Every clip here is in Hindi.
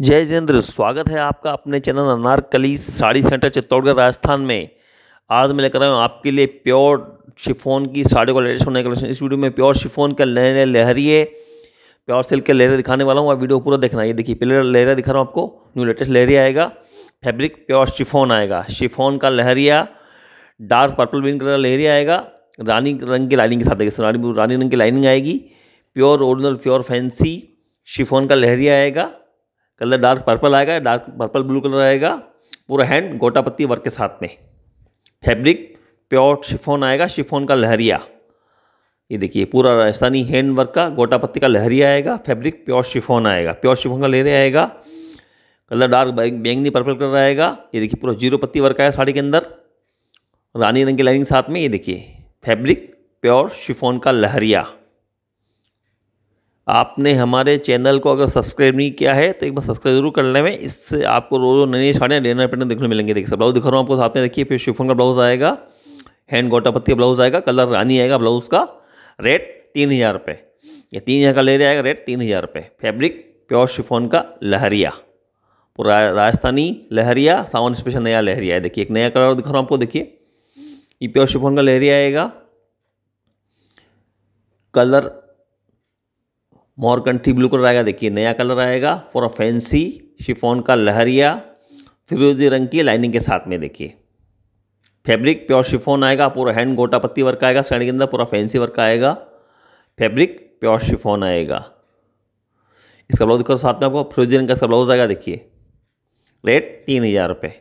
जय जयेंद्र स्वागत है आपका अपने चैनल अनारकली साड़ी सेंटर चित्तौड़गढ़ राजस्थान में आज मैं लेकर आया हूँ आपके लिए प्योर शिफोन की साड़ी को लेटेस्ट होने कलेक्शन इस वीडियो में प्योर शिफोन का नए नए लहरिए प्योर सिल्क के लहरे दिखाने वाला हूँ और वीडियो पूरा देखना ये देखिए पहले लहरिया दिखा रहा हूँ आपको न्यू लेटेस्ट लहरिया आएगा फैब्रिक प्योर शिफोन आएगा शिफोन का लहरिया डार्क पर्पल ग्रीन कलर का लहरिया आएगा रानी रंग की लाइनिंग के साथ आएगी रानी रानी रंग की लाइनिंग आएगी pure original pure fancy chiffon का लहरिया आएगा कलर डार्क पर्पल आएगा डार्क पर्पल ब्लू कलर आएगा पूरा हैंड पत्ती वर्क के साथ में फैब्रिक प्योर शिफोन आएगा शिफोन का लहरिया ये देखिए पूरा राजस्थानी हैंड वर्क का पत्ती का लहरिया आएगा फैब्रिक प्योर शिफोन आएगा प्योर शिफोन का लहरिया आएगा कलर डार्क बैंगनी पर्पल कलर आएगा ये देखिए पूरा जीरो पत्ती वर्क आया साड़ी के अंदर रानी रंग की लाइनिंग साथ में ये देखिए फैब्रिक प्योर शिफोन का लहरिया आपने हमारे चैनल को अगर सब्सक्राइब नहीं किया है तो एक बार सब्सक्राइब जरूर कर लें इससे आपको रोज रोज नई साड़ियाँ नए पेनर देखने मिलेंगे देखिए सब ब्लाउज दिखा रहा हूँ आपको साथ में देखिए फिर शिफोन का ब्लाउज आएगा हैंड पत्ती का ब्लाउज आएगा कलर रानी आएगा ब्लाउज का रेट तीन हज़ार रुपये ये तीन हज़ार का ले रहा रेट तीन हज़ार रुपये फैब्रिक प्योर शिफोन का लहरिया पूरा राजस्थानी लहरिया सावन स्पेशल नया लहरिया है देखिए एक नया कलर दिखा रहा हूँ आपको देखिए ये प्योर शिफोन का लहरिया आएगा कलर मोरकंठी ब्लू कलर आएगा देखिए नया कलर आएगा पूरा फैंसी शिफोन का लहरिया फिरोजी रंग की लाइनिंग के साथ में देखिए फैब्रिक प्योर शिफोन आएगा पूरा हैंड गोटा पत्ती वर्क आएगा साड़ी के अंदर पूरा फैंसी वर्क आएगा फैब्रिक प्योर शिफोन आएगा इसका ब्लाउज देखो साथ में आपको फिरोजी रंग का इसका ब्लाउज आएगा देखिए रेट तीन हज़ार रुपये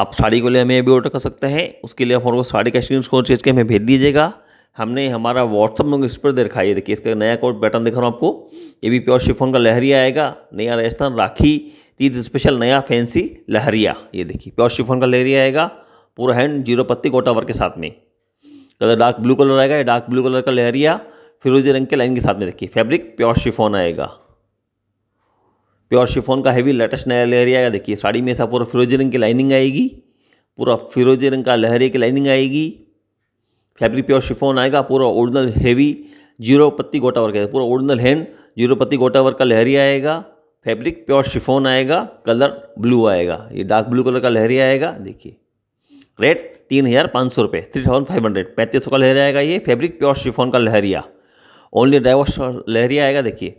आप साड़ी को लिए हमें भी ऑर्डर कर सकते हैं उसके लिए आप हमारे साड़ी का स्क्रीन स्कोर चेज के हमें भेज दीजिएगा हमने हमारा व्हाट्सअप में इस पर देखा है देखिए इसका नया कोड बैटन दिखा रहा हूँ आपको ये भी प्योर शिफोन का लहरिया आएगा नया राजस्थान राखी तीज स्पेशल नया फैंसी लहरिया ये देखिए प्योर शिफोन का लहरिया आएगा पूरा हैंड जीरो पत्ती गोटा वर्क के साथ में कलर डार्क ब्लू कलर आएगा ये डार्क ब्लू कलर का लहरिया फिरोजी रंग के लाइन के साथ में देखिए फैब्रिक प्योर शिफोन आएगा प्योर शिफोन का हैवी लेटेस्ट नया लहरिया आएगा देखिए साड़ी में ऐसा पूरा फिरोजी रंग की लाइनिंग आएगी पूरा फिरोजी रंग का लहरिया की लाइनिंग आएगी फैब्रिक प्योर शिफोन आएगा पूरा ओरिजिनल हेवी जीरो पत्ती गोटा वर्क पूरा ओरिजिनल हैंड जीरो पत्ती गोटा वर्क का लहरी आएगा फैब्रिक प्योर शिफोन आएगा कलर ब्लू आएगा ये डार्क ब्लू कलर का लहरी आएगा देखिए रेट तीन हज़ार पाँच सौ रुपये थ्री थाउजेंड फाइव हंड्रेड पैंतीस सौ का लहरिया आएगा ये फैब्रिक प्योर शिफोन का लहरिया ओनली डाइवर्स लहरिया आएगा देखिए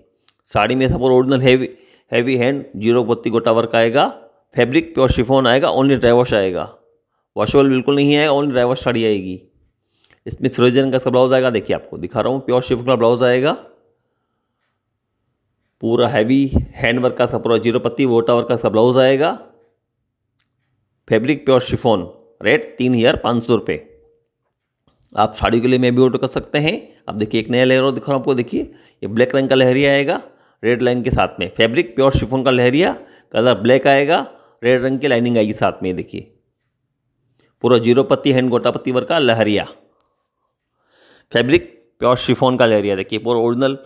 साड़ी में सब original heavy heavy hand zero पत्ती गोटा वर्क आएगा फैब्रिक प्योर शिफोन आएगा ओनली ड्राइवर्स आएगा वॉशेबल बिल्कुल नहीं आएगा ओनली ड्राइवर्स साड़ी आएगी इसमें फ्रोजन का सब ब्लाउज आएगा देखिए आपको दिखा रहा हूँ प्योर शिफ्ट का ब्लाउज आएगा पूरा हैवी हैंड वर्क का सब पूरा जीरो पत्ती वोटा वर्क का सब ब्लाउज आएगा फैब्रिक प्योर शिफोन रेट तीन हज़ार पाँच सौ रुपये आप साड़ी के लिए मैं भी ऑर्डर कर सकते हैं आप देखिए एक नया लहर दिखा रहा हूँ आपको देखिए ये ब्लैक रंग का लहरिया आएगा रेड लाइन के साथ में फैब्रिक प्योर शिफोन का लहरिया कलर ब्लैक आएगा रेड रंग की लाइनिंग आएगी साथ में देखिए पूरा जीरो पत्ती हैंड गोटा पत्ती वर्ग का लहरिया फैब्रिक प्योर शिफोन का लहरिया देखिए पूरा ओरिजिनल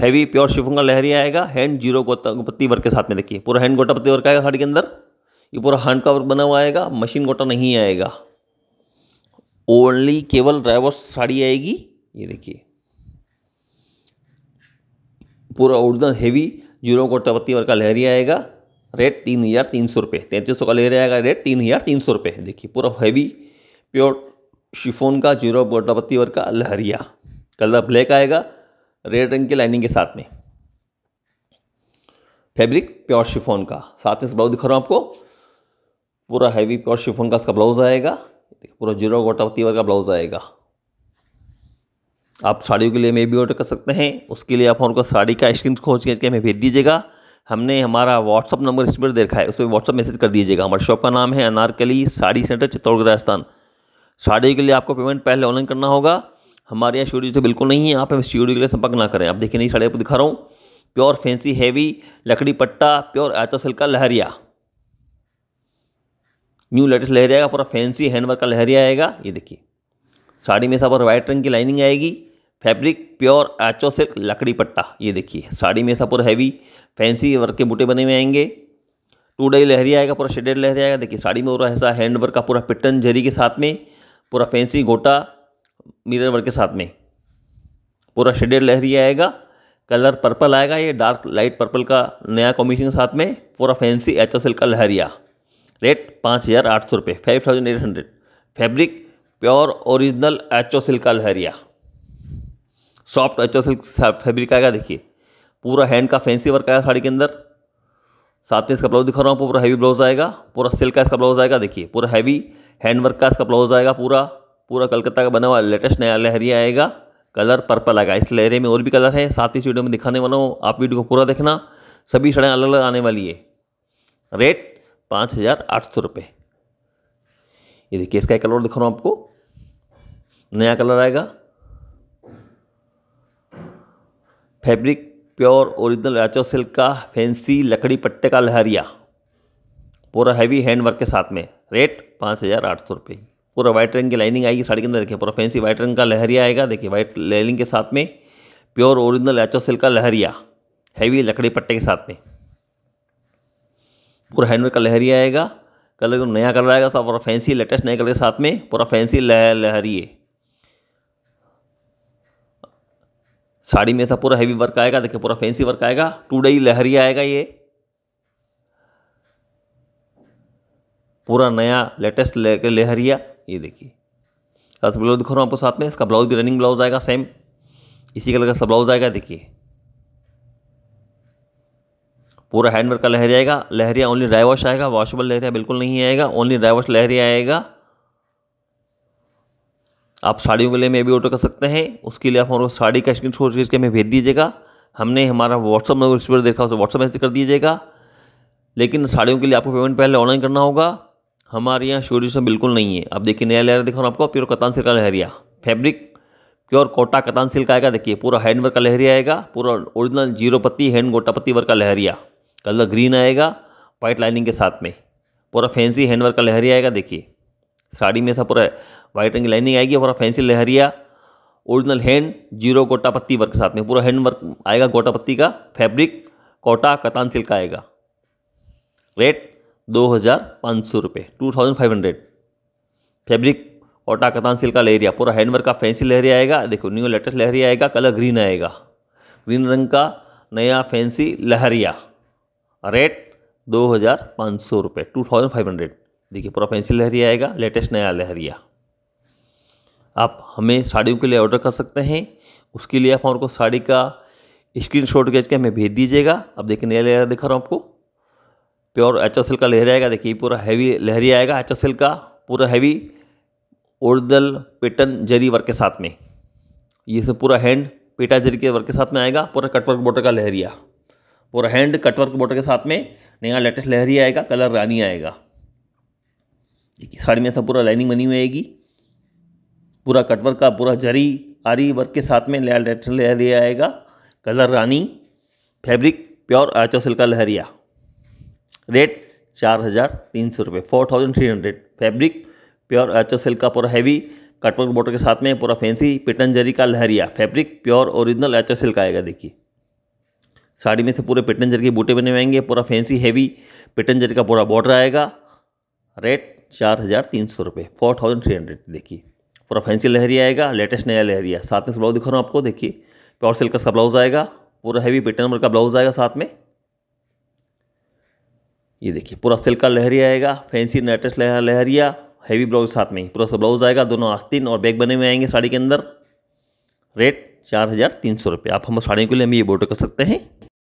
हैवी प्योर शिफोन का लहरिया आएगा हैंड जीरो गोपत्ती वर्क के साथ में देखिए पूरा हैंड गोटा पत्ती वर्क आएगा साड़ी के अंदर ये पूरा हैंड का वर्क बना हुआ आएगा मशीन गोटा नहीं आएगा ओनली केवल ड्राइवर्स साड़ी आएगी ये देखिए पूरा ओरिजिनल हैवी जीरो गोटा पत्ती वर्क का लहरिया आएगा रेट तीन हज़ार तीन सौ रुपये तैंतीस सौ का लहरिया आएगा रेट तीन हज़ार तीन सौ रुपये देखिए पूरा हैवी प्योर शिफोन का जीरो बोटापत्ती वर्ग का लहरिया कलर ब्लैक आएगा रेड रंग की लाइनिंग के साथ में फैब्रिक प्योर शिफोन का साथ में ब्लाउज दिखा रहा हूँ आपको पूरा हैवी प्योर शिफोन का इसका ब्लाउज आएगा पूरा जीरो गोटापत्ती वर्ग का ब्लाउज आएगा आप साड़ियों के लिए मे भी ऑर्डर कर सकते हैं उसके लिए आप हमको साड़ी का स्क्रीन खोज के हमें भेज दीजिएगा हमने हमारा व्हाट्सअप नंबर इस पर देखा है उस पर व्हाट्सअप मैसेज कर दीजिएगा हमारे शॉप का नाम है अनारकली साड़ी सेंटर चित्तौड़गढ़ राजस्थान साड़ी के लिए आपको पेमेंट पहले ऑनलाइन करना होगा हमारे यहाँ स्टूडियो तो बिल्कुल नहीं है आप स्टूडियो के लिए संपर्क ना करें आप देखिए नहीं साड़ी आपको दिखा रहा हूँ प्योर फैंसी हैवी लकड़ी पट्टा प्योर आयता सिल्क का लहरिया न्यू लेटेस्ट लहरिया का पूरा फैंसी हैंडवर्क का लहरिया आएगा ये देखिए साड़ी में सब और वाइट रंग की लाइनिंग आएगी फैब्रिक प्योर एचो सिल्क लकड़ी पट्टा ये देखिए साड़ी में सब और हैवी फैंसी वर्क के बूटे बने हुए आएंगे टू डे लहरिया आएगा पूरा शेडेड लहरिया आएगा देखिए साड़ी में पूरा ऐसा हैंडवर्क का पूरा पिटन जरी के साथ में पूरा फैंसी गोटा मिरर वर्क के साथ में पूरा शेडेड लहरी आएगा कलर पर्पल आएगा ये डार्क लाइट पर्पल का नया कॉम्बिनेशन साथ में पूरा फैंसी एच एल का लहरिया रेट पाँच हज़ार आठ सौ रुपये five thousand eight hundred fabric pure original H O silk का लहरिया soft H O silk fabric आएगा देखिए पूरा हैंड का फैंसी वर्क आएगा साड़ी के अंदर साथ में इसका ब्लाउज दिखा रहा हूँ पूरा हैवी ब्लाउज आएगा पूरा सिल्क का इसका ब्लाउज आएगा देखिए पूरा हैवी हैंडवर्क का इसका ब्लाउज आएगा पूरा पूरा कलकत्ता का बना हुआ लेटेस्ट नया लहरिया आएगा कलर पर्पल आएगा इस लहरे में और भी कलर है साथ ही इस वीडियो में दिखाने वाला हूँ आप वीडियो को पूरा देखना सभी सड़ें अलग अलग आने वाली है रेट पाँच हज़ार आठ सौ रुपये ये देखिए इसका कलर दिखा रहा हूँ आपको नया कलर आएगा फैब्रिक प्योर ओरिजिनल राचो सिल्क का फैंसी लकड़ी पट्टे का लहरिया पूरा हैवी हैंड वर्क के साथ में रेट पाँच हज़ार आठ सौ रुपये पूरा वाइट रंग की लाइनिंग आएगी साड़ी के अंदर देखिए पूरा फैंसी वाइट रंग का लहरिया आएगा देखिए वाइट लाइनिंग के साथ में प्योर ओरिजिनल एचो सिल्क का लहरिया हैवी लकड़ी पट्टे के साथ में पूरा हैंडवर्क का लहरिया आएगा कलर नया कलर आएगा सब पूरा फैंसी लेटेस्ट नए कलर के साथ में पूरा फैंसी लह लहरिए साड़ी में ऐसा पूरा हैवी वर्क आएगा देखिए पूरा फैंसी वर्क आएगा टू डे लहरिया आएगा ये पूरा नया लेटेस्ट लेकर लहरिया ये देखिए इसका ब्लाउज दिखा रहा हूँ आपको साथ में इसका ब्लाउज भी रनिंग ब्लाउज आएगा सेम इसी कलर का सब ब्लाउज आएगा देखिए पूरा हैंडवर्क का लहरिया आएगा लहरिया ओनली ड्राइवॉश आएगा वॉशेबल लहरिया बिल्कुल नहीं आएगा ओनली ड्राइवॉश लहरिया आएगा आप साड़ियों के लिए मैं भी ऑर्डर कर सकते हैं उसके लिए आप हमारे साड़ी का स्क्रीन शॉट करके हमें भेज दीजिएगा हमने हमारा व्हाट्सअप नंबर देखा उसे व्हाट्सअप मैसेज कर दीजिएगा लेकिन साड़ियों के लिए आपको पेमेंट पहले ऑनलाइन करना होगा हमारे यहाँ से बिल्कुल नहीं है अब देखिए नया लहरा दिखा रहा आपको प्योर कतान सिल्क का लहरिया फैब्रिक प्योर कोटा कतान सिल्क आएगा देखिए पूरा हैंड वर्क का लहरिया आएगा पूरा ओरिजिनल जीरो पत्ती हैंड गोटा पत्ती वर्क का लहरिया कलर ग्रीन आएगा वाइट लाइनिंग के साथ में पूरा फैंसी हैंड वर्क का लहरिया आएगा देखिए साड़ी में ऐसा पूरा वाइट रंग की लाइनिंग आएगी पूरा फैंसी लहरिया ओरिजिनल हैंड जीरो गोटा पत्ती वर्क के साथ में पूरा हैंड वर्क आएगा गोटा पत्ती का फैब्रिक कोटा कतान सिल्क आएगा रेट दो हज़ार पाँच सौ रुपये two thousand five hundred fabric ओटा कतान सिल्क का लहरिया पूरा हैंडवर्क का फैंसी लहरिया आएगा देखो न्यू लेटेस्ट लहरिया आएगा कलर ग्रीन आएगा ग्रीन रंग का नया फैंसी लहरिया रेट दो हज़ार पाँच सौ रुपये टू थाउजेंड फाइव हंड्रेड देखिए पूरा फैंसी लहरिया आएगा लेटेस्ट नया लहरिया आप हमें साड़ियों के लिए ऑर्डर कर सकते हैं उसके लिए आप हमको साड़ी का स्क्रीन शॉट खींच के हमें भेज दीजिएगा अब देखिए नया लहरिया दिखा रहा हूँ आपको प्योर एच का लहरी आएगा देखिए पूरा हैवी लहरी आएगा एच का पूरा heavy original pattern zari work के साथ में ये सब पूरा हैंड पेटा जरी के वर्क के साथ में आएगा पूरा कटवर्क बॉर्डर का लहरिया पूरा हैंड कटवर्क बॉर्डर के साथ में नया लेटेस्ट लहरिया आएगा कलर रानी आएगा देखिए साड़ी में ऐसा पूरा लाइनिंग बनी हुई आएगी पूरा कटवर्क का पूरा जरी आरी वर्क के साथ में लेटेस्ट लहरिया आएगा कलर रानी फैब्रिक प्योर आचो सिल्का लहरिया रेट चार हज़ार तीन सौ रुपये four thousand three hundred fabric pure O silk का पूरा हैवी कटवर्क बॉटर के साथ में पूरा फैंसी पिटन जरी का लहरिया fabric pure original H O silk आएगा देखिए साड़ी में से पूरे पिटन जरी के बूटे बने हुएंगे पूरा फैंसी हैवी पिटन जरी का पूरा बॉर्डर आएगा रेट चार हज़ार तीन सौ रुपये फोर थाउजेंड थ्री हंड्रेड देखिए पूरा फैंसी लहरिया आएगा लेटेस्ट नया लहरिया साथ में से ब्लाउज दिखा रहा हूँ आपको देखिए प्योर सिल्क का ब्लाउज आएगा पूरा हैवी पिटन वर्क का ब्लाउज आएगा साथ में ये देखिए पूरा सिल्क का लहरिया आएगा फैंसी लेटेस्ट लहरिया हैवी ब्लाउज साथ में ही पूरा सा ब्लाउज आएगा दोनों आस्तीन और बैग बने हुए आएंगे साड़ी के अंदर रेट चार हज़ार तीन सौ रुपये आप हम साड़ियों के लिए हमें ये बोर्डर कर सकते हैं